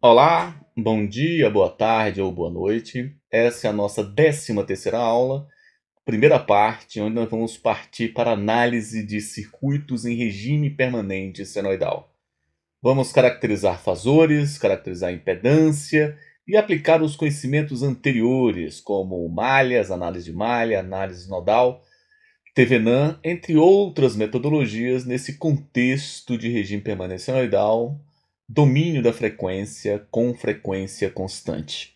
Olá, bom dia, boa tarde ou boa noite. Essa é a nossa 13 terceira aula, primeira parte, onde nós vamos partir para análise de circuitos em regime permanente senoidal. Vamos caracterizar fazores, caracterizar impedância e aplicar os conhecimentos anteriores, como malhas, análise de malha, análise nodal, TVNAM, entre outras metodologias nesse contexto de regime permanente senoidal domínio da frequência com frequência constante.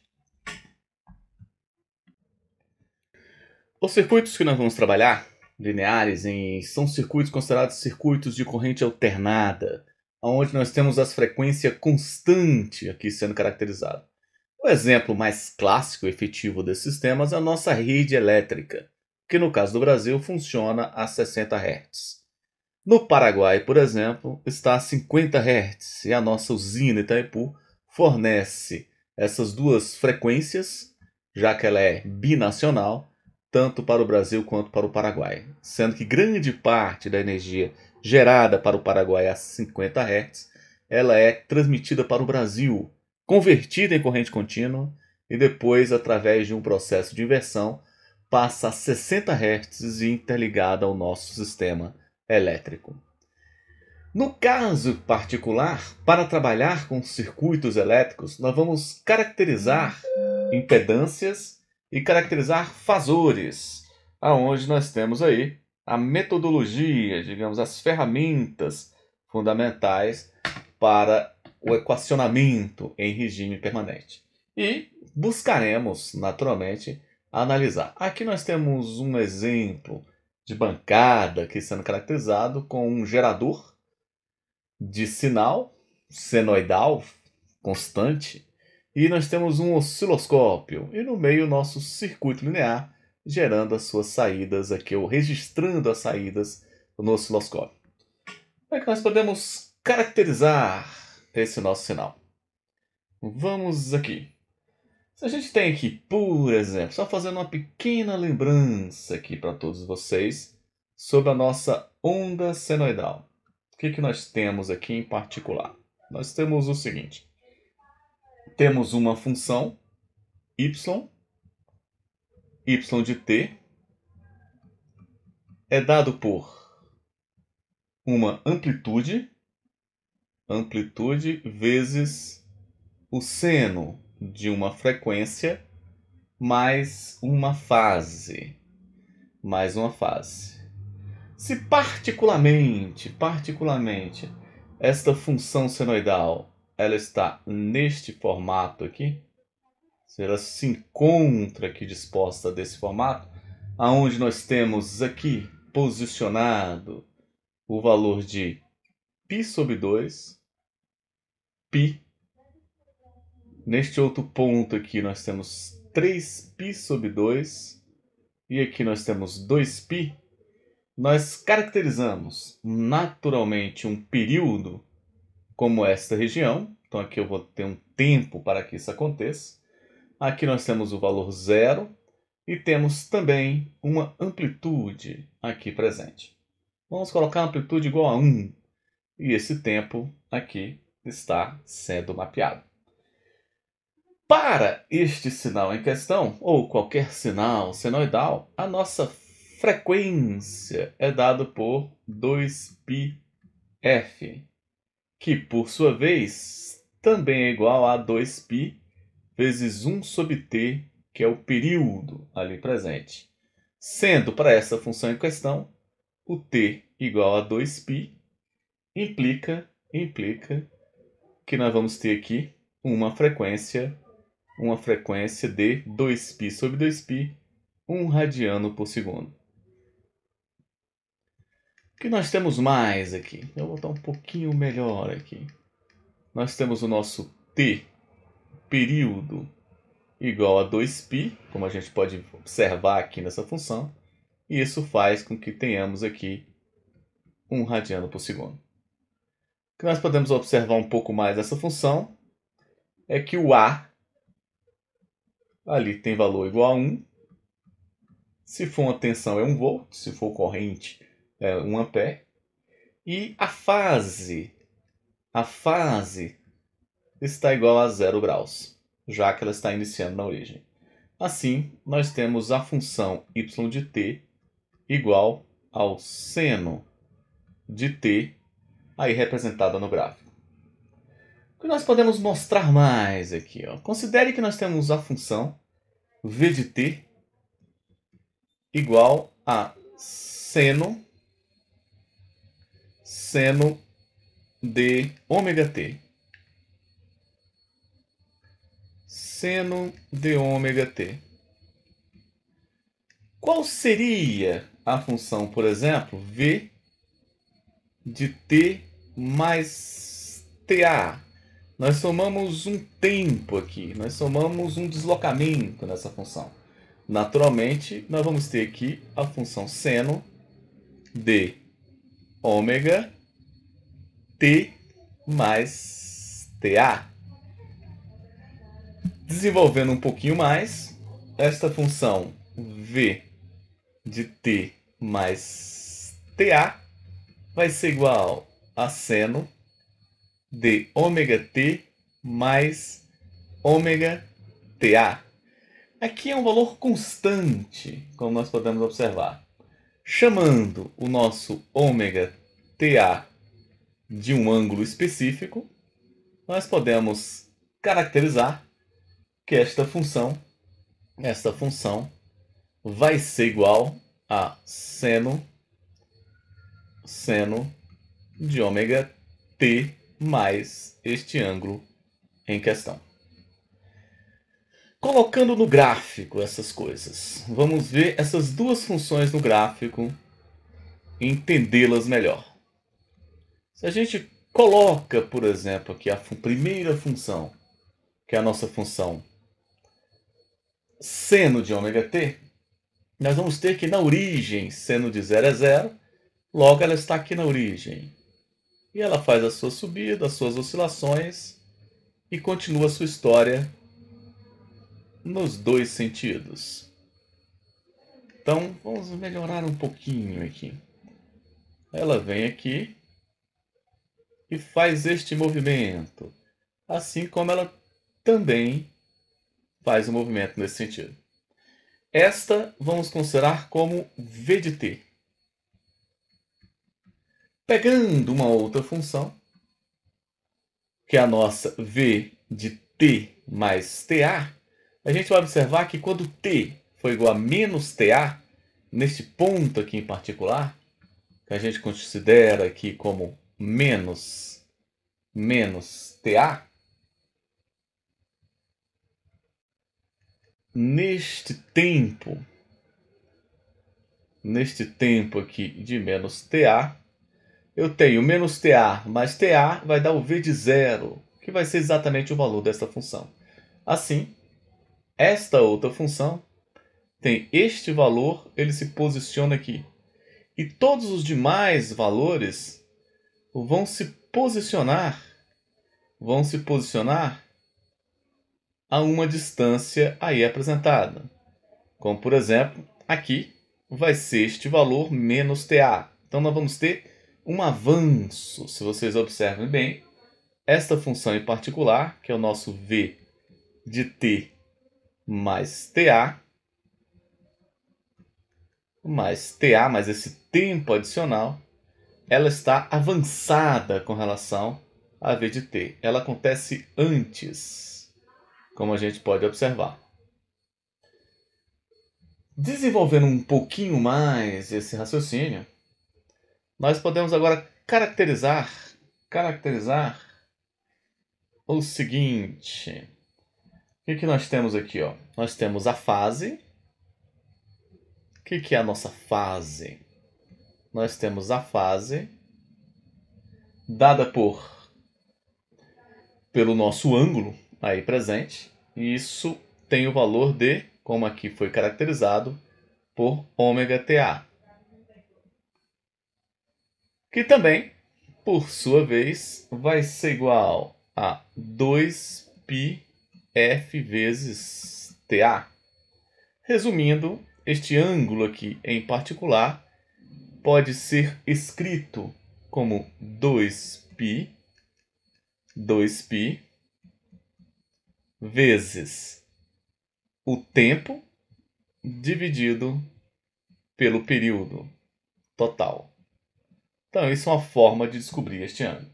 Os circuitos que nós vamos trabalhar, lineares, em, são circuitos considerados circuitos de corrente alternada, onde nós temos as frequências constante aqui sendo caracterizado. O exemplo mais clássico e efetivo desses sistemas é a nossa rede elétrica, que no caso do Brasil funciona a 60 Hz. No Paraguai, por exemplo, está a 50 Hz e a nossa usina Itaipu fornece essas duas frequências, já que ela é binacional, tanto para o Brasil quanto para o Paraguai, sendo que grande parte da energia gerada para o Paraguai a 50 Hz, ela é transmitida para o Brasil, convertida em corrente contínua e depois através de um processo de inversão passa a 60 Hz e interligada ao nosso sistema elétrico. No caso particular, para trabalhar com circuitos elétricos, nós vamos caracterizar impedâncias e caracterizar fasores, aonde nós temos aí a metodologia, digamos, as ferramentas fundamentais para o equacionamento em regime permanente. E buscaremos, naturalmente, analisar. Aqui nós temos um exemplo de bancada aqui sendo caracterizado com um gerador de sinal senoidal constante e nós temos um osciloscópio e no meio o nosso circuito linear gerando as suas saídas aqui ou registrando as saídas no osciloscópio. Como é que nós podemos caracterizar esse nosso sinal? Vamos aqui a gente tem aqui, por exemplo, só fazendo uma pequena lembrança aqui para todos vocês sobre a nossa onda senoidal. O que, que nós temos aqui em particular? Nós temos o seguinte: temos uma função y, y de t é dado por uma amplitude, amplitude vezes o seno de uma frequência mais uma fase. Mais uma fase. Se particularmente, particularmente, esta função senoidal ela está neste formato aqui, se ela se encontra aqui disposta desse formato, aonde nós temos aqui posicionado o valor de π sobre 2, π Neste outro ponto aqui nós temos 3π sobre 2 e aqui nós temos 2π. Nós caracterizamos naturalmente um período como esta região. Então aqui eu vou ter um tempo para que isso aconteça. Aqui nós temos o valor zero e temos também uma amplitude aqui presente. Vamos colocar a amplitude igual a 1 e esse tempo aqui está sendo mapeado. Para este sinal em questão, ou qualquer sinal senoidal, a nossa frequência é dada por 2πf, que por sua vez também é igual a 2π vezes 1 sobre t, que é o período ali presente. Sendo para essa função em questão, o t igual a 2π implica, implica que nós vamos ter aqui uma frequência uma frequência de 2π sobre 2π, 1 radiano por segundo. O que nós temos mais aqui? Eu vou botar um pouquinho melhor aqui. Nós temos o nosso t, período, igual a 2π, como a gente pode observar aqui nessa função, e isso faz com que tenhamos aqui 1 radiano por segundo. O que nós podemos observar um pouco mais dessa função é que o a ali tem valor igual a 1. Se for uma tensão é 1 volt, se for corrente é 1 ampere. E a fase, a fase está igual a 0 graus, já que ela está iniciando na origem. Assim, nós temos a função y de t igual ao seno de t aí representada no gráfico que nós podemos mostrar mais aqui? Ó? Considere que nós temos a função v de t igual a seno, seno de ômega t. Seno de ômega t. Qual seria a função, por exemplo, v de t mais ta? nós somamos um tempo aqui, nós somamos um deslocamento nessa função. Naturalmente, nós vamos ter aqui a função seno de ômega t mais ta. Desenvolvendo um pouquinho mais, esta função v de t mais ta vai ser igual a seno de ômega T mais ômega TA. Aqui é um valor constante, como nós podemos observar. Chamando o nosso ômega TA de um ângulo específico, nós podemos caracterizar que esta função, esta função vai ser igual a seno seno de ômega t mais este ângulo em questão. Colocando no gráfico essas coisas, vamos ver essas duas funções no gráfico e entendê-las melhor. Se a gente coloca, por exemplo, aqui a primeira função, que é a nossa função seno de ômega t, nós vamos ter que na origem seno de zero é zero, logo ela está aqui na origem e ela faz a sua subida, as suas oscilações e continua a sua história nos dois sentidos. Então, vamos melhorar um pouquinho aqui. Ela vem aqui e faz este movimento, assim como ela também faz o um movimento nesse sentido. Esta vamos considerar como V de T pegando uma outra função, que é a nossa v de t mais ta, a gente vai observar que quando t foi igual a menos ta, neste ponto aqui em particular, que a gente considera aqui como menos menos ta, neste tempo, neste tempo aqui de menos ta, eu tenho menos TA mais TA vai dar o V de zero, que vai ser exatamente o valor desta função. Assim, esta outra função tem este valor, ele se posiciona aqui. E todos os demais valores vão se posicionar, vão se posicionar a uma distância aí apresentada. Como, por exemplo, aqui vai ser este valor menos TA. Então, nós vamos ter um avanço, se vocês observem bem, esta função em particular, que é o nosso v de t mais ta, mais ta, mais esse tempo adicional, ela está avançada com relação a v de t. Ela acontece antes, como a gente pode observar. Desenvolvendo um pouquinho mais esse raciocínio, nós podemos agora caracterizar, caracterizar o seguinte. O que, que nós temos aqui? Ó? Nós temos a fase. O que, que é a nossa fase? Nós temos a fase dada por pelo nosso ângulo aí presente, e isso tem o valor de, como aqui foi caracterizado, por ômega TA que também, por sua vez, vai ser igual a 2πf vezes TA. Resumindo, este ângulo aqui em particular pode ser escrito como 2π 2π vezes o tempo dividido pelo período total. Então, isso é uma forma de descobrir este ano.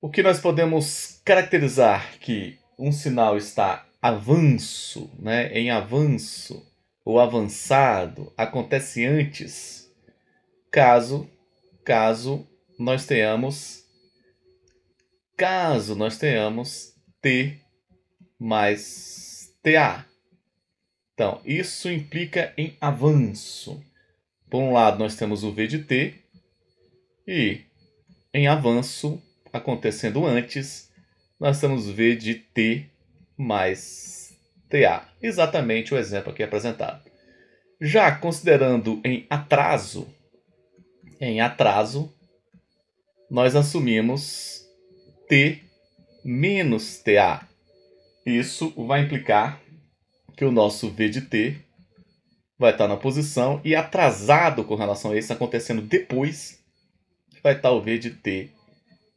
O que nós podemos caracterizar que um sinal está avanço, né, em avanço ou avançado, acontece antes, caso caso nós tenhamos caso nós tenhamos T mais TA. Então, isso implica em avanço. Por um lado, nós temos o V de T, e, em avanço, acontecendo antes, nós vamos ver de T mais TA. Exatamente o exemplo aqui apresentado. Já considerando em atraso, em atraso, nós assumimos T menos TA. Isso vai implicar que o nosso V de T vai estar na posição e atrasado com relação a isso, acontecendo depois vai estar o V de T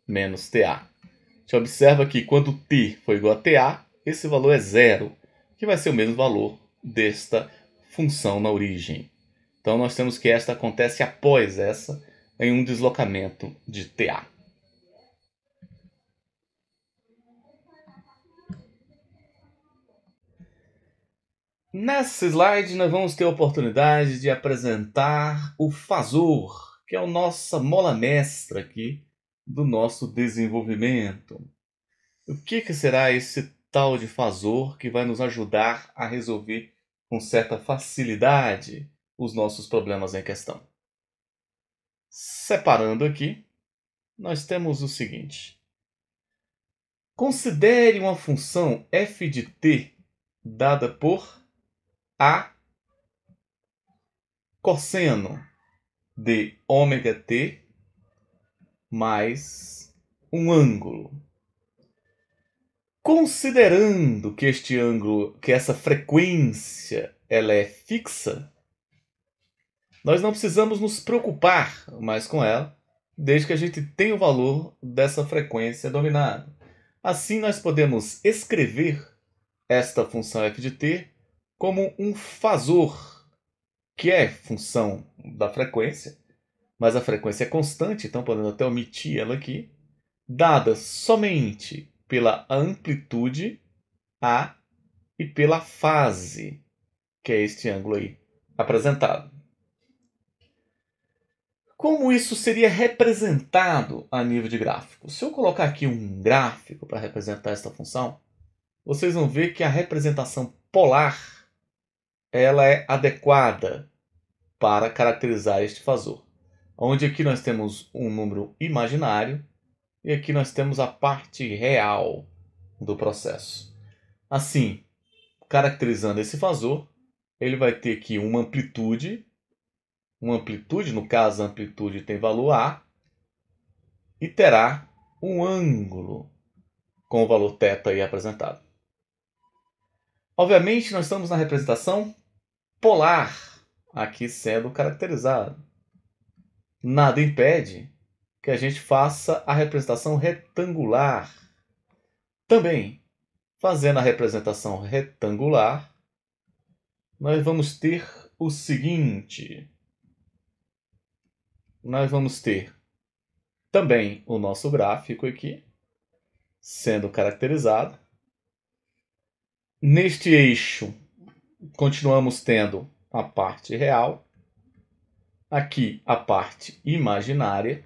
menos TA. A gente observa que quando T for igual a TA, esse valor é zero, que vai ser o mesmo valor desta função na origem. Então, nós temos que esta acontece após essa, em um deslocamento de TA. Nesse slide, nós vamos ter a oportunidade de apresentar o fazor que é a nossa mola mestra aqui do nosso desenvolvimento. O que, que será esse tal de fazor que vai nos ajudar a resolver com certa facilidade os nossos problemas em questão? Separando aqui, nós temos o seguinte. Considere uma função f de t dada por a cosseno de ômega t mais um ângulo. Considerando que este ângulo, que essa frequência, ela é fixa, nós não precisamos nos preocupar mais com ela, desde que a gente tenha o valor dessa frequência dominada. Assim, nós podemos escrever esta função f de t como um fasor, que é função da frequência, mas a frequência é constante, então podemos até omitir ela aqui, dada somente pela amplitude A e pela fase, que é este ângulo aí apresentado. Como isso seria representado a nível de gráfico? Se eu colocar aqui um gráfico para representar esta função, vocês vão ver que a representação polar ela é adequada para caracterizar este fasor. Onde aqui nós temos um número imaginário e aqui nós temos a parte real do processo. Assim, caracterizando esse fasor, ele vai ter aqui uma amplitude, uma amplitude, no caso a amplitude tem valor A, e terá um ângulo com o valor θ aí apresentado. Obviamente, nós estamos na representação polar aqui sendo caracterizado. Nada impede que a gente faça a representação retangular. Também, fazendo a representação retangular, nós vamos ter o seguinte: nós vamos ter também o nosso gráfico aqui sendo caracterizado. Neste eixo, continuamos tendo a parte real, aqui a parte imaginária.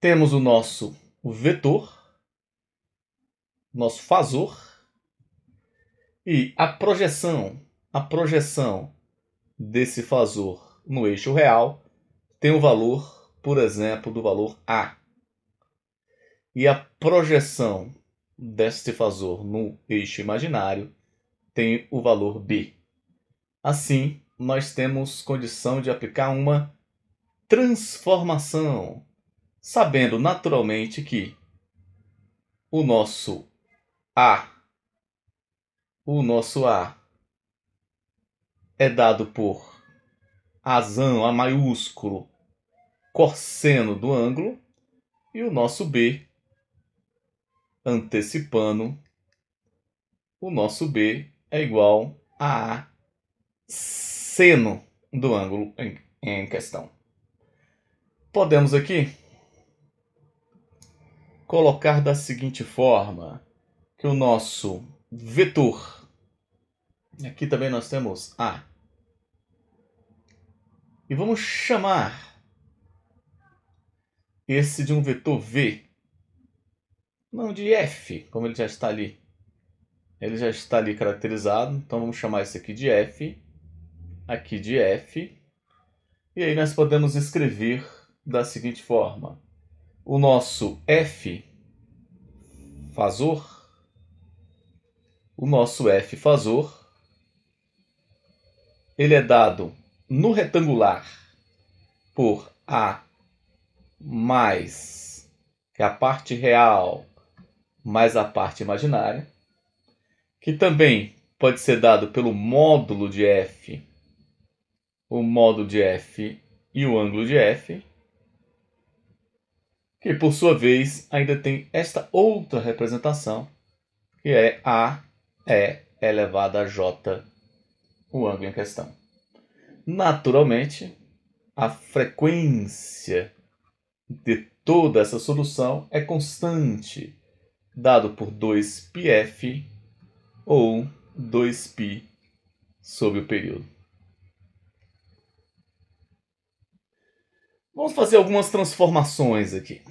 Temos o nosso vetor, nosso fasor e a projeção, a projeção desse fasor no eixo real tem o um valor, por exemplo, do valor A. E a projeção deste fasor no eixo imaginário tem o valor B. Assim, nós temos condição de aplicar uma transformação, sabendo naturalmente que o nosso A, o nosso A é dado por azão, A maiúsculo, cosseno do ângulo, e o nosso B, antecipando, o nosso B é igual a seno do ângulo em, questão. Podemos aqui colocar da seguinte forma que o nosso vetor, aqui também nós temos A, e vamos chamar esse de um vetor V, não de F, como ele já está ali ele já está ali caracterizado, então vamos chamar esse aqui de F, aqui de F, e aí nós podemos escrever da seguinte forma. O nosso F fasor, o nosso F fasor, ele é dado no retangular por A mais, que é a parte real, mais a parte imaginária, que também pode ser dado pelo módulo de f, o módulo de f e o ângulo de f, que por sua vez ainda tem esta outra representação, que é a e elevado a j, o ângulo em questão. Naturalmente, a frequência de toda essa solução é constante, dado por 2πf ou 2π sobre o período. Vamos fazer algumas transformações aqui.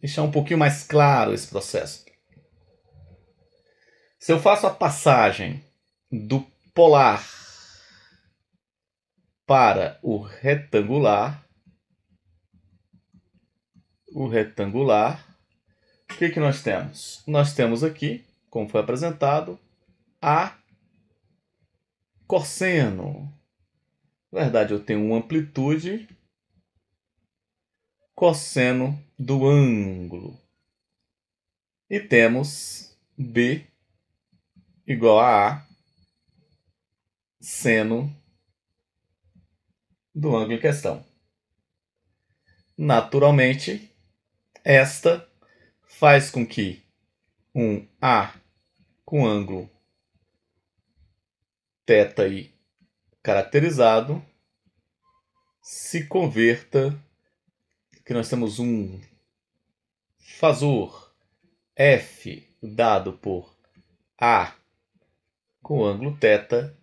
Deixar um pouquinho mais claro esse processo. Se eu faço a passagem do polar para o retangular, o retangular, o que, que nós temos? Nós temos aqui como foi apresentado, a cosseno. Na verdade, eu tenho uma amplitude cosseno do ângulo. E temos B igual a A seno do ângulo em questão. Naturalmente, esta faz com que um A com ângulo θ caracterizado se converta que nós temos um fasor F dado por A com ângulo θ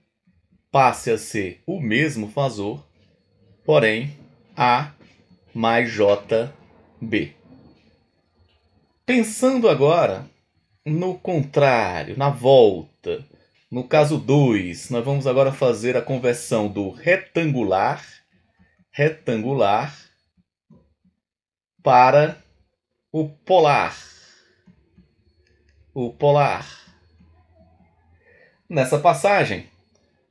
passe a ser o mesmo fasor, porém A mais JB. Pensando agora no contrário, na volta. No caso 2, nós vamos agora fazer a conversão do retangular, retangular, para o polar, o polar. Nessa passagem,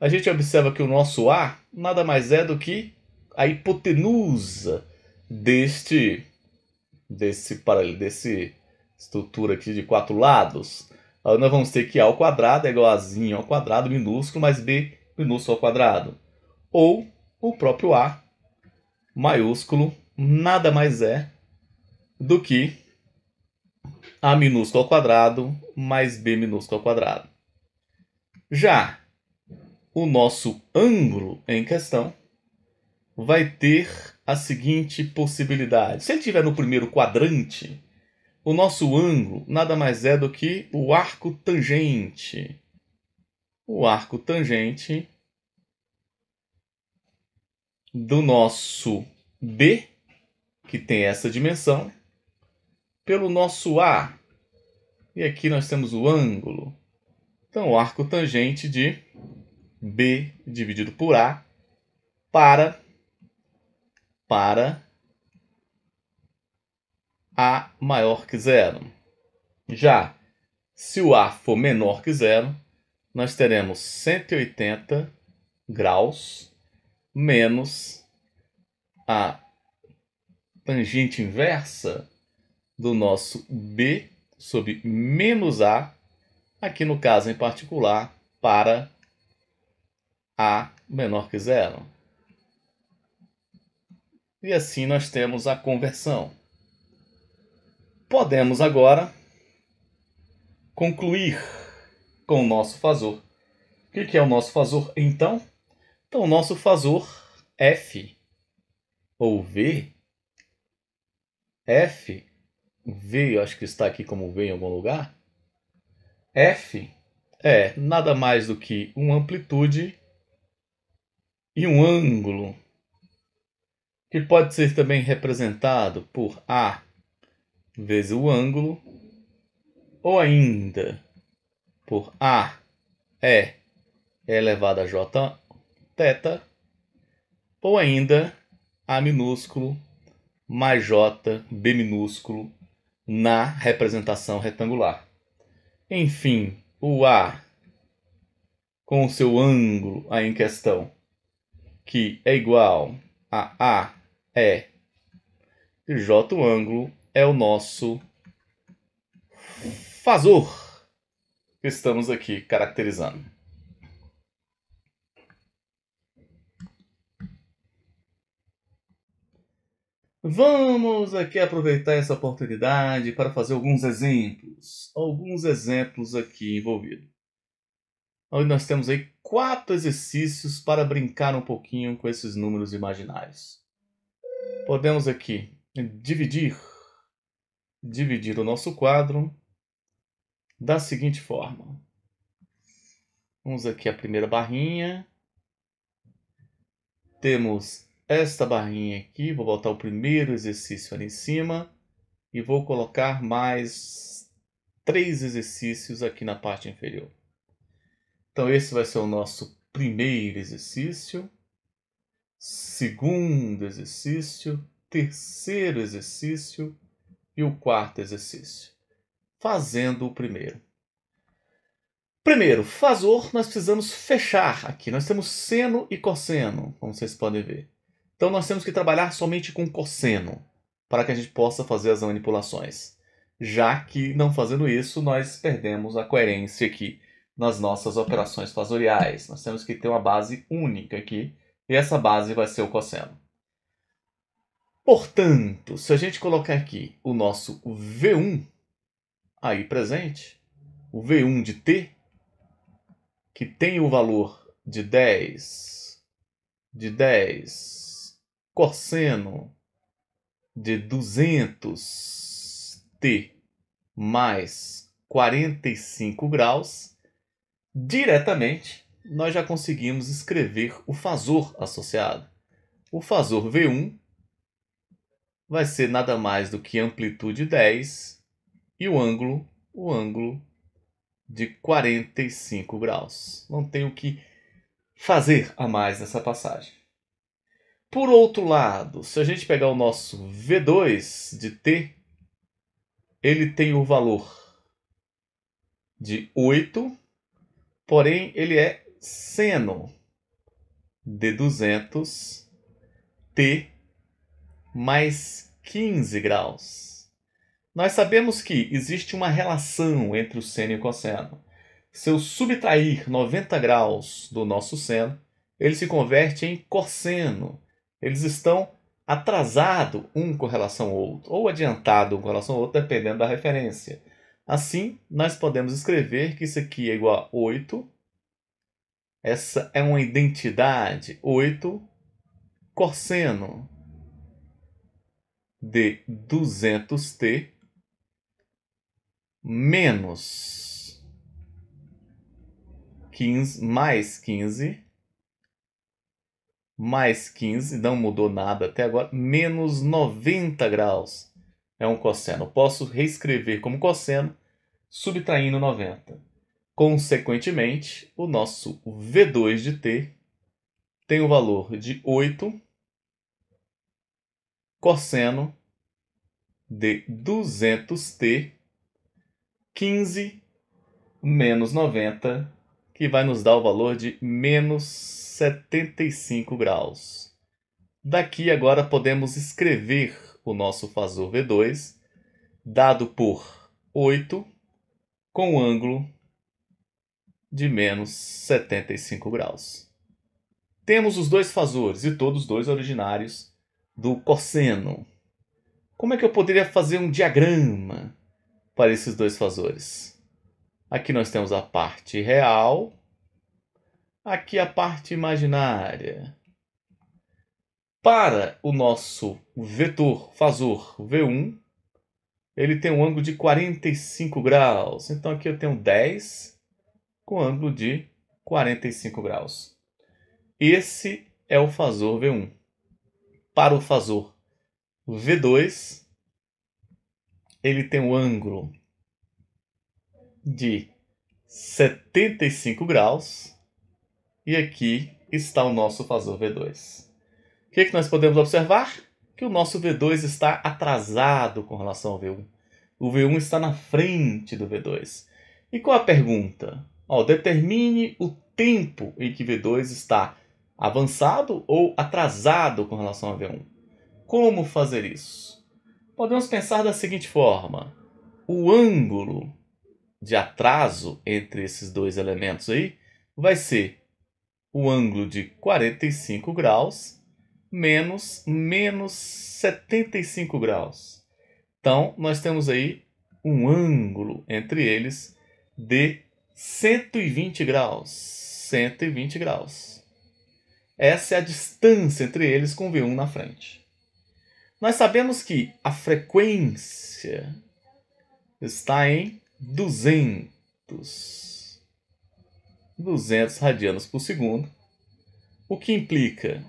a gente observa que o nosso A nada mais é do que a hipotenusa deste, desse, desse estrutura aqui de quatro lados, nós vamos ter que A ao quadrado é igualzinho ao quadrado minúsculo mais B minúsculo ao quadrado. Ou o próprio A maiúsculo nada mais é do que A minúsculo ao quadrado mais B minúsculo ao quadrado. Já o nosso ângulo em questão vai ter a seguinte possibilidade. Se ele estiver no primeiro quadrante, o nosso ângulo nada mais é do que o arco tangente. O arco tangente do nosso B, que tem essa dimensão, pelo nosso A. E aqui nós temos o ângulo. Então, o arco tangente de B dividido por A para, para a maior que zero. Já se o A for menor que zero, nós teremos 180 graus menos a tangente inversa do nosso B sobre menos A, aqui no caso em particular, para A menor que zero. E assim nós temos a conversão podemos agora concluir com o nosso fazor. O que é o nosso fazor, então? Então, o nosso fazor F ou V, F, V, acho que está aqui como V em algum lugar, F é nada mais do que uma amplitude e um ângulo, que pode ser também representado por A vezes o ângulo, ou ainda por A é elevado a j ou ainda A minúsculo mais j b minúsculo na representação retangular. Enfim, o A com o seu ângulo aí em questão, que é igual a A é J o ângulo é o nosso fazor que estamos aqui caracterizando. Vamos aqui aproveitar essa oportunidade para fazer alguns exemplos. Alguns exemplos aqui envolvidos. Onde nós temos aí quatro exercícios para brincar um pouquinho com esses números imaginários. Podemos aqui dividir dividir o nosso quadro da seguinte forma. Vamos aqui a primeira barrinha. Temos esta barrinha aqui, vou botar o primeiro exercício ali em cima e vou colocar mais três exercícios aqui na parte inferior. Então esse vai ser o nosso primeiro exercício, segundo exercício, terceiro exercício e o quarto exercício, fazendo o primeiro. Primeiro, fazor, nós precisamos fechar aqui. Nós temos seno e cosseno, como vocês podem ver. Então nós temos que trabalhar somente com cosseno para que a gente possa fazer as manipulações. Já que não fazendo isso, nós perdemos a coerência aqui nas nossas operações fasoriais. Nós temos que ter uma base única aqui, e essa base vai ser o cosseno. Portanto, se a gente colocar aqui o nosso V1 aí presente, o V1 de T, que tem o valor de 10, de 10 cosseno de 200 T mais 45 graus, diretamente nós já conseguimos escrever o fasor associado. O fasor V1 vai ser nada mais do que amplitude 10 e o ângulo, o ângulo de 45 graus. Não tenho o que fazer a mais nessa passagem. Por outro lado, se a gente pegar o nosso V2 de T, ele tem o valor de 8, porém ele é seno de 200 T mais 15 graus. Nós sabemos que existe uma relação entre o seno e o cosseno. Se eu subtrair 90 graus do nosso seno, ele se converte em cosseno. Eles estão atrasado um com relação ao outro, ou adiantado um com relação ao outro, dependendo da referência. Assim, nós podemos escrever que isso aqui é igual a 8. Essa é uma identidade, 8 cosseno de 200t menos 15, mais 15, mais 15, não mudou nada até agora, menos 90 graus é um cosseno. posso reescrever como cosseno, subtraindo 90. Consequentemente, o nosso V2 de t tem o valor de 8 cosseno de 200t, 15 menos 90, que vai nos dar o valor de menos 75 graus. Daqui agora podemos escrever o nosso fasor V2, dado por 8, com o ângulo de menos 75 graus. Temos os dois fasores e todos dois originários do cosseno. Como é que eu poderia fazer um diagrama para esses dois fasores? Aqui nós temos a parte real, aqui a parte imaginária. Para o nosso vetor fasor V1, ele tem um ângulo de 45 graus. Então aqui eu tenho 10 com ângulo de 45 graus. Esse é o fasor V1 para o fasor V2, ele tem um ângulo de 75 graus e aqui está o nosso fasor V2. O que, é que nós podemos observar? Que o nosso V2 está atrasado com relação ao V1. O V1 está na frente do V2. E qual a pergunta? Ó, determine o tempo em que V2 está avançado ou atrasado com relação ao V1. Como fazer isso? Podemos pensar da seguinte forma: o ângulo de atraso entre esses dois elementos aí vai ser o ângulo de 45 graus menos menos 75 graus. Então, nós temos aí um ângulo entre eles de 120 graus. 120 graus. Essa é a distância entre eles com V1 na frente. Nós sabemos que a frequência está em 200. 200 radianos por segundo, o que implica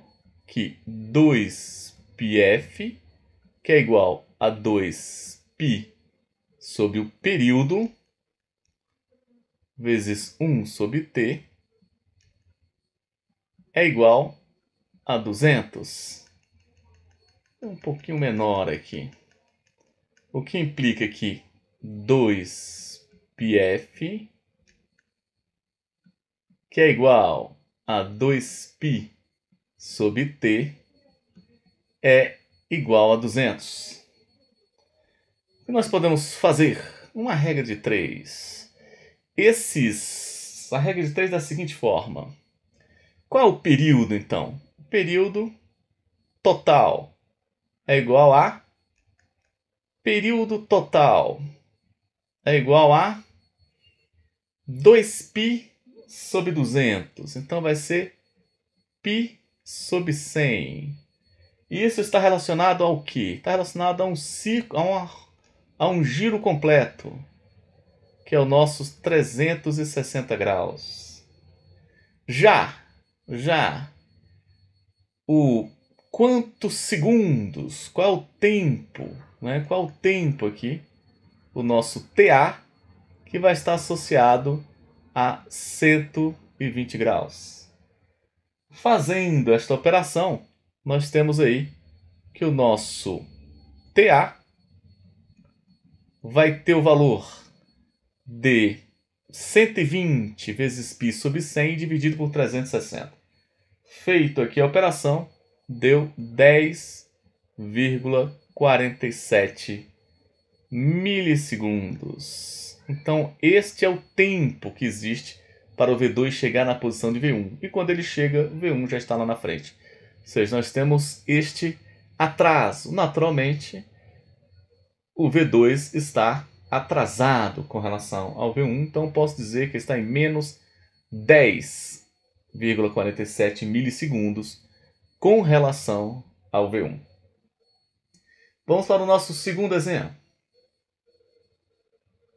que 2πf, que é igual a 2π sobre o período, vezes 1 sobre t, é igual a 200. Um pouquinho menor aqui. O que implica que 2πf, que é igual a 2π sobre t, é igual a 200. O que nós podemos fazer? Uma regra de 3. Esses, a regra de 3 é da seguinte forma qual é o período, então? O período total é igual a período total é igual a 2π sobre 200. Então vai ser π sobre 100. E isso está relacionado ao que? Está relacionado a um ciclo, a, uma, a um giro completo, que é o nosso 360 graus. Já já o quantos segundos, qual o tempo, né? qual o tempo aqui, o nosso TA, que vai estar associado a 120 graus. Fazendo esta operação, nós temos aí que o nosso TA vai ter o valor de 120 vezes π sobre 100 dividido por 360. Feito aqui a operação, deu 10,47 milissegundos. Então, este é o tempo que existe para o V2 chegar na posição de V1. E quando ele chega, V1 já está lá na frente. Ou seja, nós temos este atraso. Naturalmente, o V2 está atrasado com relação ao V1, então posso dizer que está em menos 10,47 milissegundos com relação ao V1. Vamos para o nosso segundo exemplo.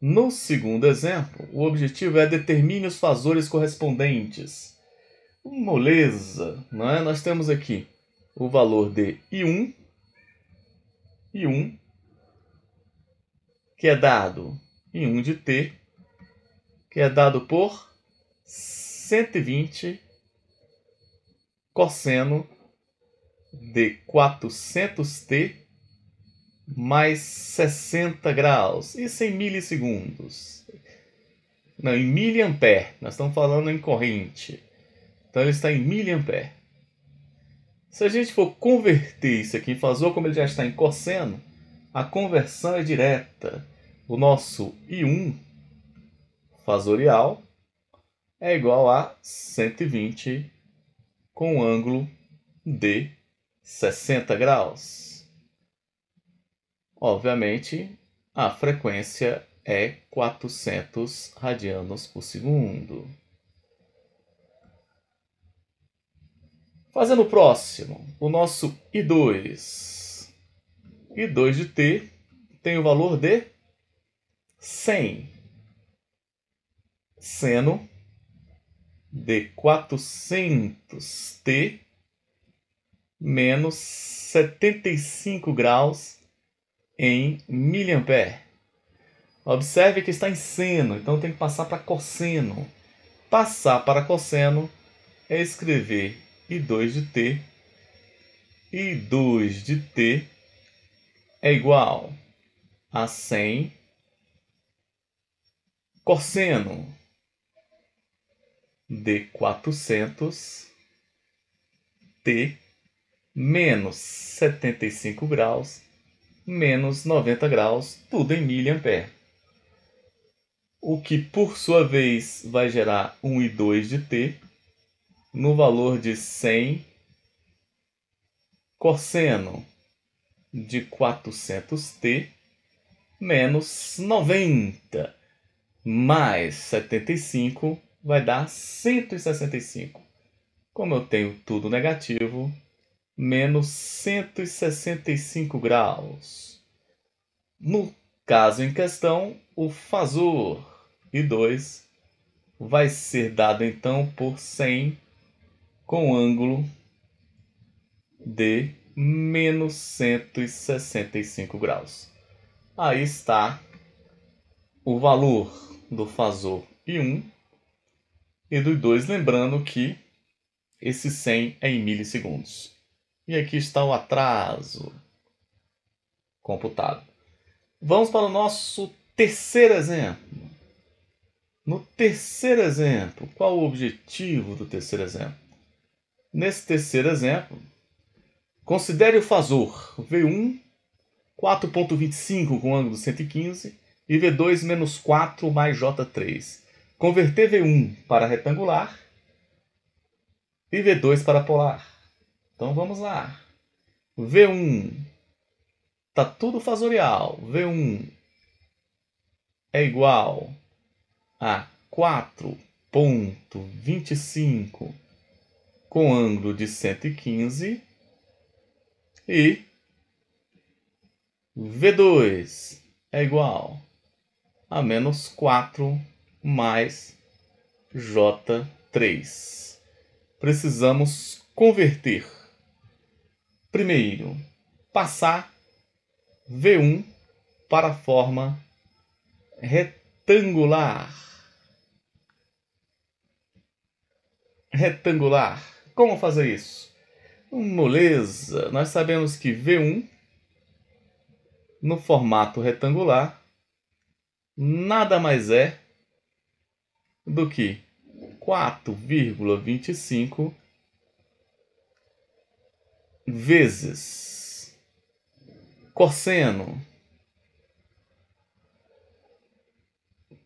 No segundo exemplo, o objetivo é determine os fazores correspondentes. Moleza, não é? Nós temos aqui o valor de I1, I1 que é dado em 1 de t, que é dado por 120 cosseno de 400t mais 60 graus. Isso em milissegundos. Não, em miliampere. Nós estamos falando em corrente. Então ele está em miliampere. Se a gente for converter isso aqui em fasor, como ele já está em cosseno, a conversão é direta o nosso I1 fasorial é igual a 120 com um ângulo de 60 graus. Obviamente, a frequência é 400 radianos por segundo. Fazendo o próximo, o nosso I2. I2 de T tem o valor de 100 seno de 400T menos 75 graus em miliampere. Observe que está em seno, então tem que passar para cosseno. Passar para cosseno é escrever I2 de T. I2 de T é igual a 100 cosseno de 400 T menos 75 graus menos 90 graus, tudo em miliampere. O que, por sua vez, vai gerar um e dois de T no valor de 100 cosseno de 400T menos 90 mais 75 vai dar 165. Como eu tenho tudo negativo, menos 165 graus. No caso em questão, o fasor I2 vai ser dado então por 100 com ângulo de menos 165 graus. Aí está o valor do fasor I1 e do I2, lembrando que esse 100 é em milissegundos. E aqui está o atraso computado. Vamos para o nosso terceiro exemplo. No terceiro exemplo, qual o objetivo do terceiro exemplo? Nesse terceiro exemplo, considere o fasor V1 4.25 com ângulo 115 e V2 menos 4 mais J3. Converter V1 para retangular e V2 para polar. Então vamos lá. V1 está tudo fasorial. V1 é igual a 4.25 com ângulo de 115 e V2 é igual a menos 4 mais J3. Precisamos converter. Primeiro, passar V1 para a forma retangular. Retangular. Como fazer isso? Moleza. Nós sabemos que V1 no formato retangular nada mais é do que 4,25 vezes cosseno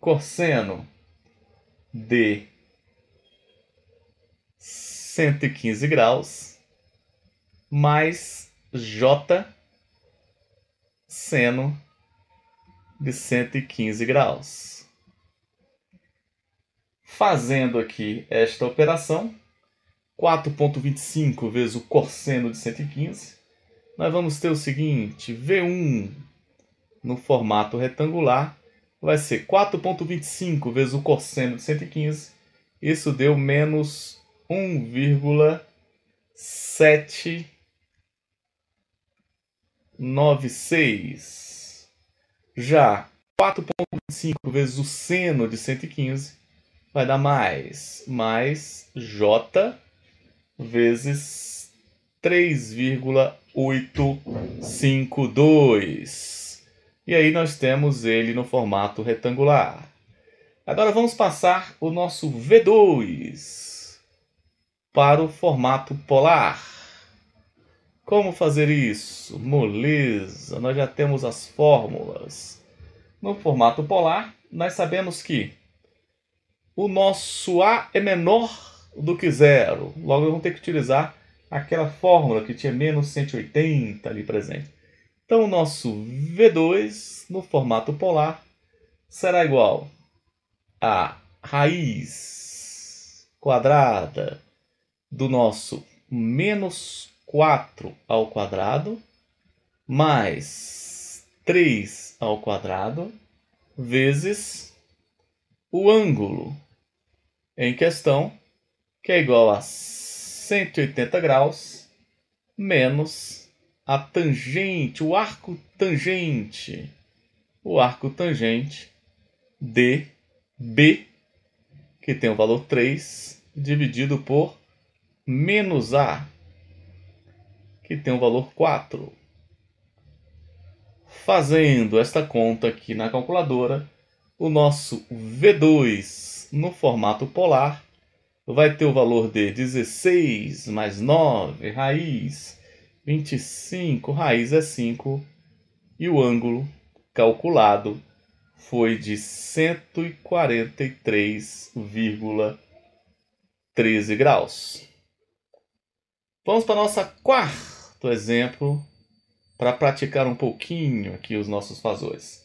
cosseno de 115 graus mais J seno de 115 graus. Fazendo aqui esta operação, 4.25 vezes o cosseno de 115, nós vamos ter o seguinte, V1 no formato retangular vai ser 4.25 vezes o cosseno de 115, isso deu menos 1,796. Já 4.5 vezes o seno de 115 vai dar mais, mais J vezes 3,852. E aí nós temos ele no formato retangular. Agora vamos passar o nosso V2 para o formato polar. Como fazer isso? Moleza, nós já temos as fórmulas. No formato polar, nós sabemos que o nosso A é menor do que zero. Logo, vamos ter que utilizar aquela fórmula que tinha menos 180 ali presente. Então, o nosso V2 no formato polar será igual a raiz quadrada do nosso menos 4 ao quadrado mais 3 ao quadrado vezes o ângulo em questão, que é igual a 180 graus menos a tangente, o arco tangente, o arco tangente de B, que tem o valor 3, dividido por menos A, que tem o valor 4. Fazendo esta conta aqui na calculadora, o nosso V2 no formato polar vai ter o valor de 16 mais 9, raiz 25, raiz é 5, e o ângulo calculado foi de 143,13 graus. Vamos para a nossa quarta do exemplo para praticar um pouquinho aqui os nossos fazores.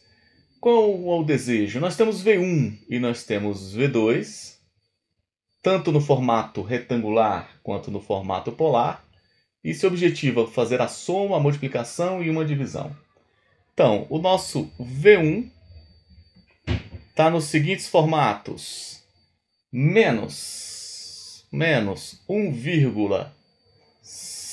Qual é o desejo? Nós temos V1 e nós temos V2, tanto no formato retangular quanto no formato polar, e se é fazer a soma, a multiplicação e uma divisão. Então, o nosso V1 está nos seguintes formatos: menos menos 1,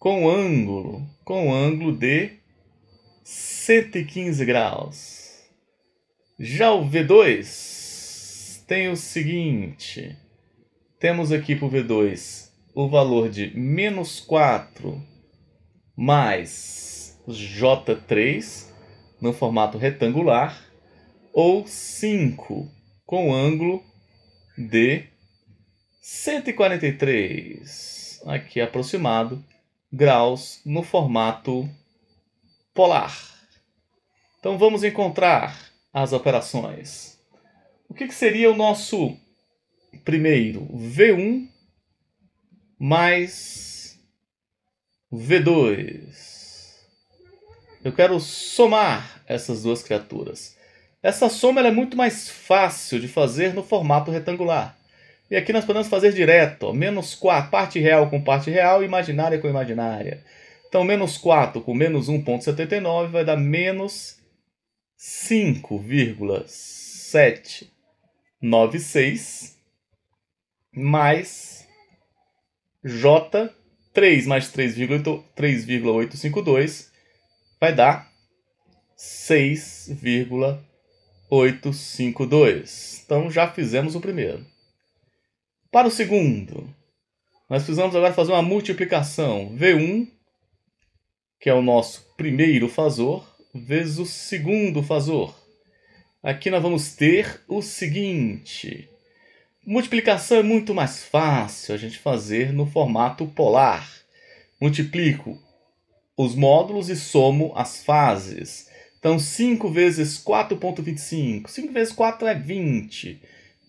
com ângulo, com ângulo de 115 graus. Já o V2 tem o seguinte: temos aqui para o V2 o valor de menos 4 mais J3 no formato retangular ou 5 com ângulo de 143, aqui aproximado graus no formato polar. Então vamos encontrar as operações. O que, que seria o nosso primeiro V1 mais V2? Eu quero somar essas duas criaturas. Essa soma é muito mais fácil de fazer no formato retangular. E aqui nós podemos fazer direto, ó, menos 4, parte real com parte real, imaginária com imaginária. Então, menos 4 com menos 1,79 vai dar menos 5,796 mais J, 3 mais 3,852 vai dar 6,852. Então, já fizemos o primeiro. Para o segundo, nós precisamos agora fazer uma multiplicação. V1, que é o nosso primeiro fasor, vezes o segundo fasor. Aqui nós vamos ter o seguinte. Multiplicação é muito mais fácil a gente fazer no formato polar. Multiplico os módulos e somo as fases. Então, 5 vezes 4,25. 5 vezes 4 é 20.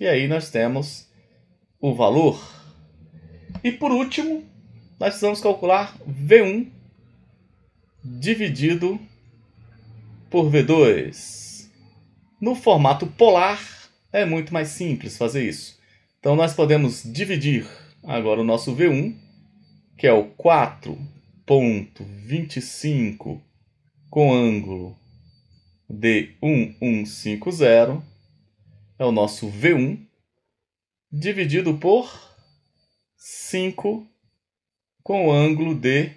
E aí nós temos o valor. E por último, nós precisamos calcular V1 dividido por V2. No formato polar, é muito mais simples fazer isso. Então, nós podemos dividir agora o nosso V1, que é o 4.25 com ângulo de 1150, é o nosso V1 dividido por 5 com o ângulo de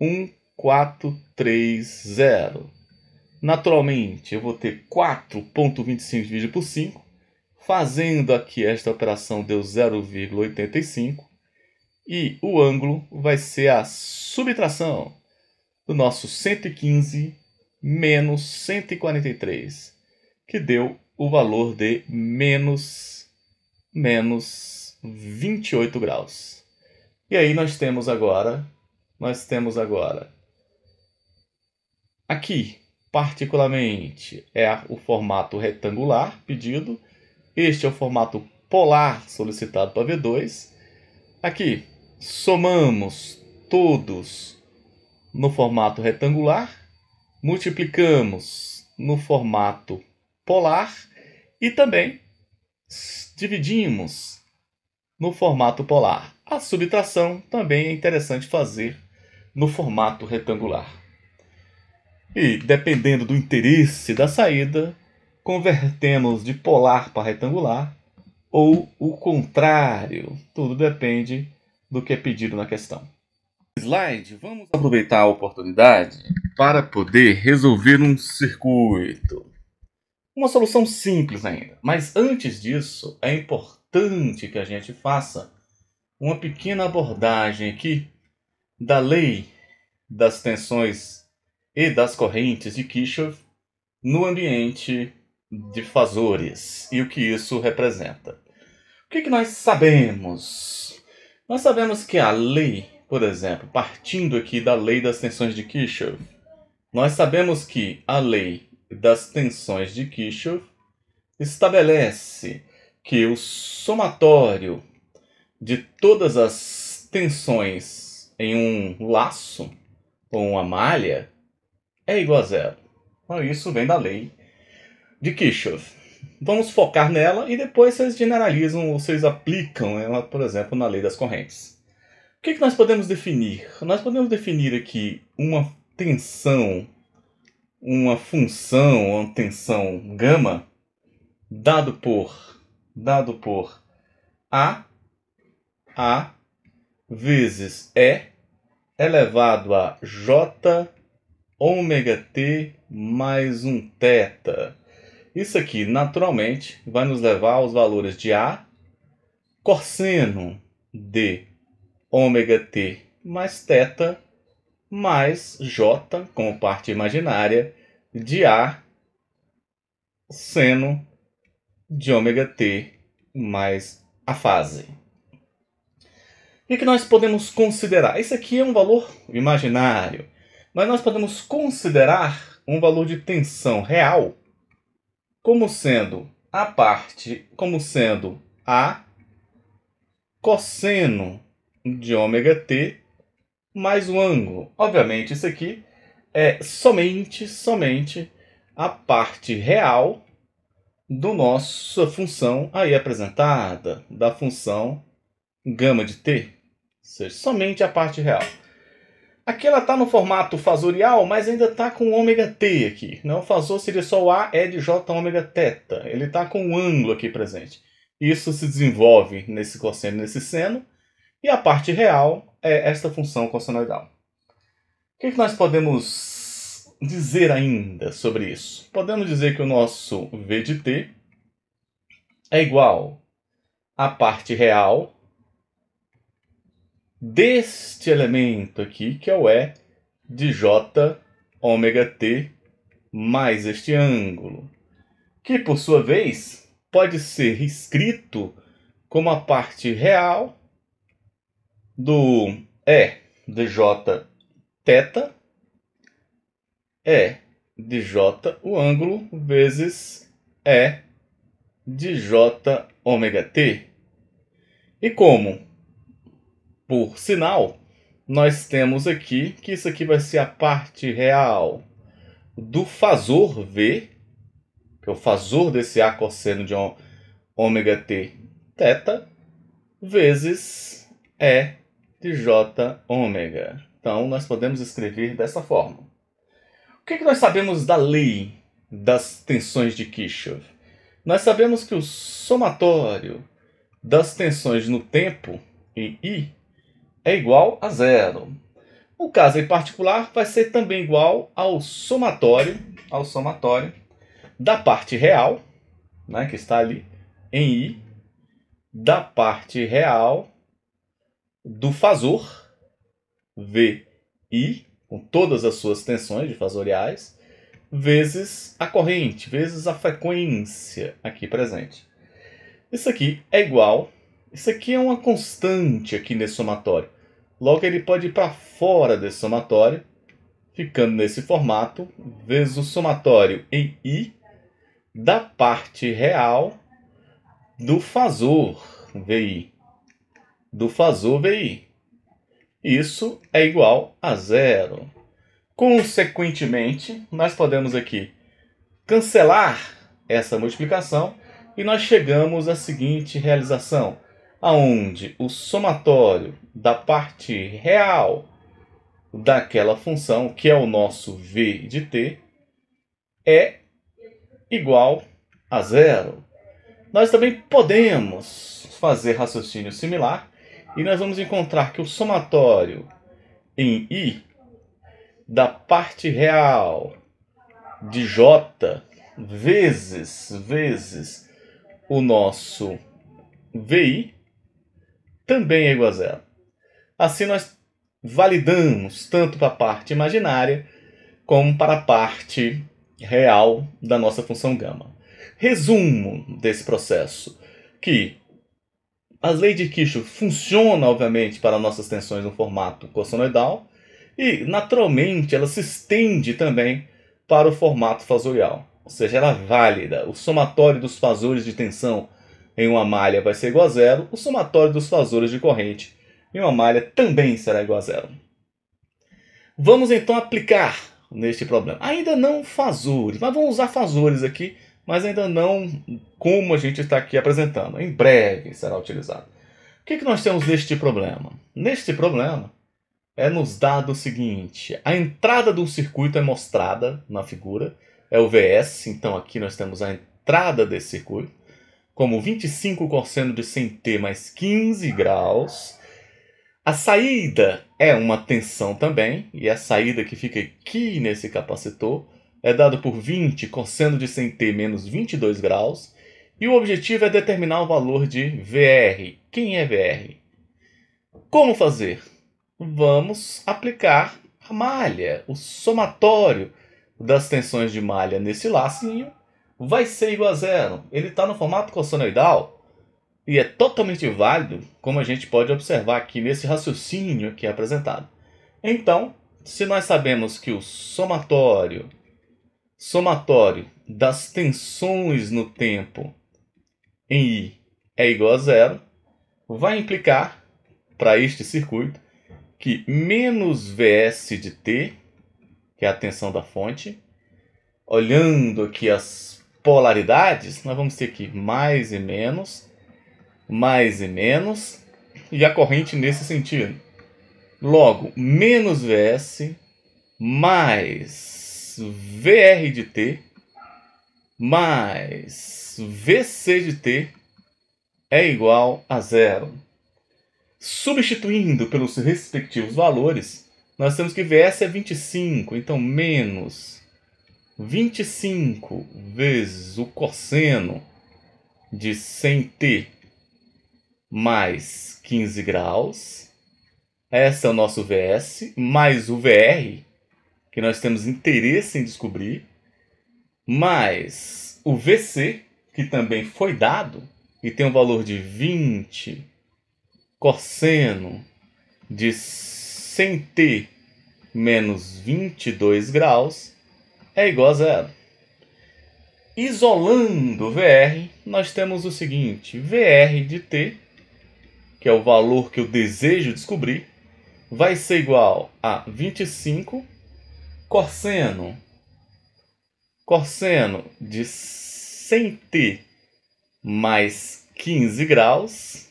1430. Naturalmente, eu vou ter 4.25 dividido por 5. Fazendo aqui esta operação deu 0,85 e o ângulo vai ser a subtração do nosso 115 menos 143, que deu o valor de menos, menos 28 graus. E aí nós temos agora, nós temos agora, aqui particularmente é o formato retangular pedido, este é o formato polar solicitado para V2. Aqui somamos todos no formato retangular, multiplicamos no formato polar e também dividimos no formato polar. A subtração também é interessante fazer no formato retangular. E, dependendo do interesse da saída, convertemos de polar para retangular ou o contrário. Tudo depende do que é pedido na questão. Slide, vamos aproveitar a oportunidade para poder resolver um circuito. Uma solução simples ainda. Mas antes disso, é importante que a gente faça uma pequena abordagem aqui da lei das tensões e das correntes de Kirchhoff no ambiente de fasores e o que isso representa. O que, que nós sabemos? Nós sabemos que a lei, por exemplo, partindo aqui da lei das tensões de Kirchhoff, nós sabemos que a lei das tensões de Kirchhoff estabelece que o somatório de todas as tensões em um laço ou uma malha é igual a zero. Então, isso vem da lei de Kirchhoff. Vamos focar nela e depois vocês generalizam ou vocês aplicam ela, por exemplo, na lei das correntes. O que, é que nós podemos definir? Nós podemos definir aqui uma tensão uma função, uma tensão gama, dado por, dado por A, A vezes E elevado a J ômega T mais um teta. Isso aqui, naturalmente, vai nos levar aos valores de A cosseno de ômega T mais teta mais J como parte imaginária de A seno de ômega t mais a fase. O que nós podemos considerar? Isso aqui é um valor imaginário, mas nós podemos considerar um valor de tensão real como sendo a parte, como sendo a cosseno de ômega t mais um ângulo. Obviamente, isso aqui é somente, somente a parte real do nossa função aí apresentada, da função gama de t, ou seja, somente a parte real. Aqui ela está no formato fasorial, mas ainda está com ômega t aqui. Não, né? o fasor seria só o A, E de J, ômega teta, Ele está com um ângulo aqui presente. Isso se desenvolve nesse cosseno, nesse seno. E a parte real é esta função constitucional. O que, é que nós podemos dizer ainda sobre isso? Podemos dizer que o nosso V de t é igual à parte real deste elemento aqui, que é o E de J ômega t mais este ângulo, que por sua vez pode ser escrito como a parte real do E é, de J teta E é, de J o ângulo vezes E de J ômega t. E como, por sinal, nós temos aqui que isso aqui vai ser a parte real do fasor V, que é o fasor desse A cosseno de ômega t teta, vezes E de J ômega. Então, nós podemos escrever dessa forma. O que, é que nós sabemos da lei das tensões de Kirchhoff? Nós sabemos que o somatório das tensões no tempo, em I, é igual a zero. O caso em particular vai ser também igual ao somatório, ao somatório da parte real, né, que está ali em I, da parte real do fasor, VI, com todas as suas tensões de fasoriais, vezes a corrente, vezes a frequência aqui presente. Isso aqui é igual, isso aqui é uma constante aqui nesse somatório. Logo, ele pode ir para fora desse somatório, ficando nesse formato, vezes o somatório em I da parte real do fasor, VI do VI. Isso é igual a zero. Consequentemente, nós podemos aqui cancelar essa multiplicação e nós chegamos à seguinte realização, aonde o somatório da parte real daquela função, que é o nosso v de t, é igual a zero. Nós também podemos fazer raciocínio similar e nós vamos encontrar que o somatório em I da parte real de J vezes, vezes o nosso VI também é igual a zero. Assim, nós validamos tanto para a parte imaginária como para a parte real da nossa função gama. Resumo desse processo, que as leis de Kirchhoff funcionam, obviamente, para nossas tensões no formato cossanoidal e, naturalmente, ela se estende também para o formato fasorial. Ou seja, ela é válida. O somatório dos fasores de tensão em uma malha vai ser igual a zero. O somatório dos fasores de corrente em uma malha também será igual a zero. Vamos, então, aplicar neste problema. Ainda não fasores, mas vamos usar fasores aqui mas ainda não como a gente está aqui apresentando. Em breve será utilizado. O que, é que nós temos neste problema? Neste problema é nos dado o seguinte: a entrada de um circuito é mostrada na figura, é o VS, então aqui nós temos a entrada desse circuito, como 25 cosseno de 100t mais 15 graus. A saída é uma tensão também, e é a saída que fica aqui nesse capacitor é dado por 20, cosseno de 100 t menos 22 graus, e o objetivo é determinar o valor de VR. Quem é VR? Como fazer? Vamos aplicar a malha, o somatório das tensões de malha nesse lacinho vai ser igual a zero. Ele está no formato cossenoidal e é totalmente válido, como a gente pode observar aqui nesse raciocínio que é apresentado. Então, se nós sabemos que o somatório somatório das tensões no tempo em I é igual a zero, vai implicar para este circuito que menos Vs de T, que é a tensão da fonte, olhando aqui as polaridades, nós vamos ter aqui mais e menos, mais e menos, e a corrente nesse sentido. Logo, menos Vs mais VR de T mais VC de T é igual a zero. Substituindo pelos respectivos valores, nós temos que VS é 25, então menos 25 vezes o cosseno de 100t mais 15 graus. Esse é o nosso VS, mais o VR, que nós temos interesse em descobrir, mas o VC, que também foi dado e tem um valor de 20 cosseno de 100 t menos 22 graus é igual a zero. Isolando VR, nós temos o seguinte: VR de t, que é o valor que eu desejo descobrir, vai ser igual a 25 cosseno. Cosseno de 100t mais 15 graus,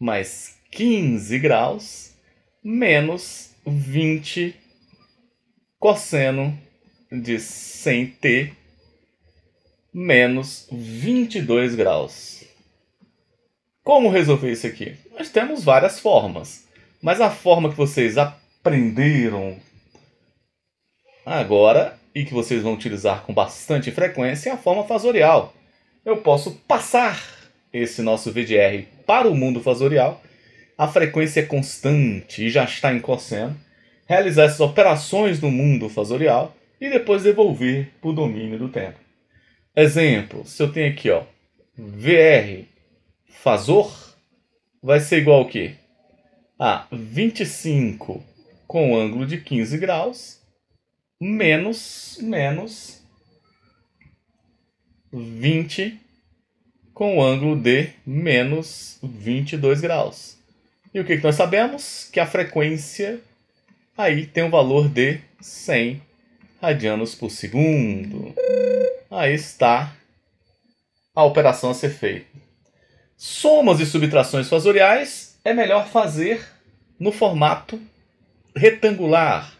mais 15 graus, menos 20 cosseno de 100t menos 22 graus. Como resolver isso aqui? Nós temos várias formas, mas a forma que vocês aprenderam Agora, e que vocês vão utilizar com bastante frequência, é a forma fasorial. Eu posso passar esse nosso VDR para o mundo fasorial, a frequência é constante e já está em cosseno, realizar essas operações no mundo fasorial e depois devolver para o domínio do tempo. Exemplo, se eu tenho aqui ó, VR fasor, vai ser igual a quê? A 25 com ângulo de 15 graus menos, menos 20 com o ângulo de menos 22 graus. E o que, nós sabemos? Que a frequência aí tem um valor de 100 radianos por segundo. Aí está a operação a ser feita. Somas e subtrações fasoriais é melhor fazer no formato retangular,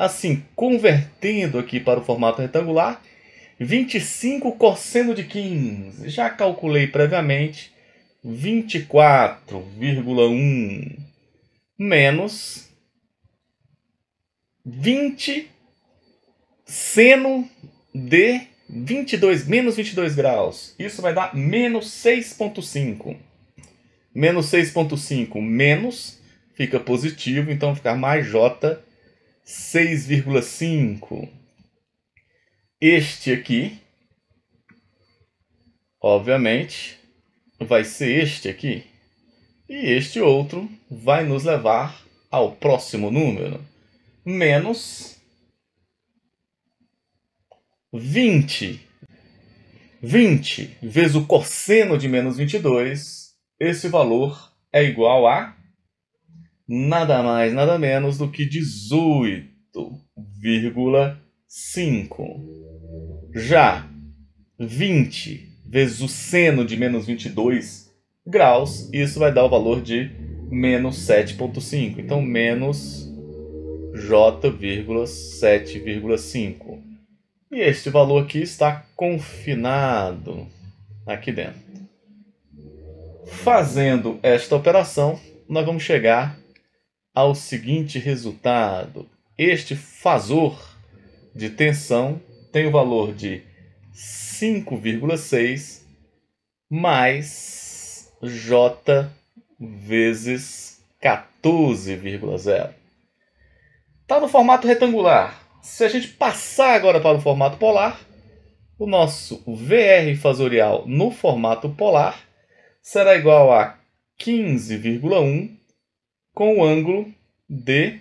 Assim, convertendo aqui para o formato retangular, 25 cosseno de 15. Já calculei previamente 24,1 menos 20 seno de 22, menos 22 graus. Isso vai dar menos 6,5. Menos 6,5 menos fica positivo, então ficar mais J 6,5. Este aqui, obviamente, vai ser este aqui. E este outro vai nos levar ao próximo número, menos 20. 20 vezes o cosseno de menos 22, esse valor é igual a nada mais, nada menos do que 18,5. Já 20 vezes o seno de menos 22 graus, isso vai dar o valor de menos 7,5. Então, menos J,7,5. E este valor aqui está confinado aqui dentro. Fazendo esta operação, nós vamos chegar ao seguinte resultado: este fasor de tensão tem o valor de 5,6 mais J vezes 14,0. Está no formato retangular. Se a gente passar agora para o formato polar, o nosso VR fasorial no formato polar será igual a 15,1 com o ângulo de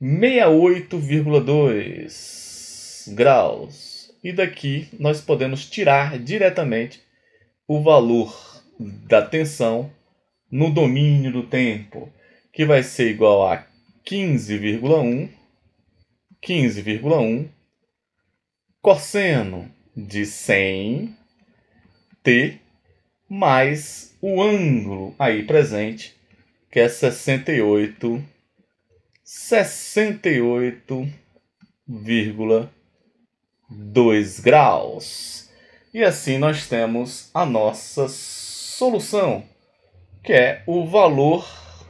68,2 graus. E daqui nós podemos tirar diretamente o valor da tensão no domínio do tempo, que vai ser igual a 15,1 15,1 cosseno de 100 t mais o ângulo aí presente que é 68, 68,2 graus. E assim nós temos a nossa solução, que é o valor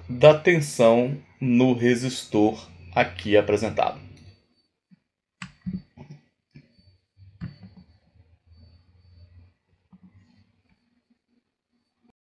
da tensão no resistor aqui apresentado.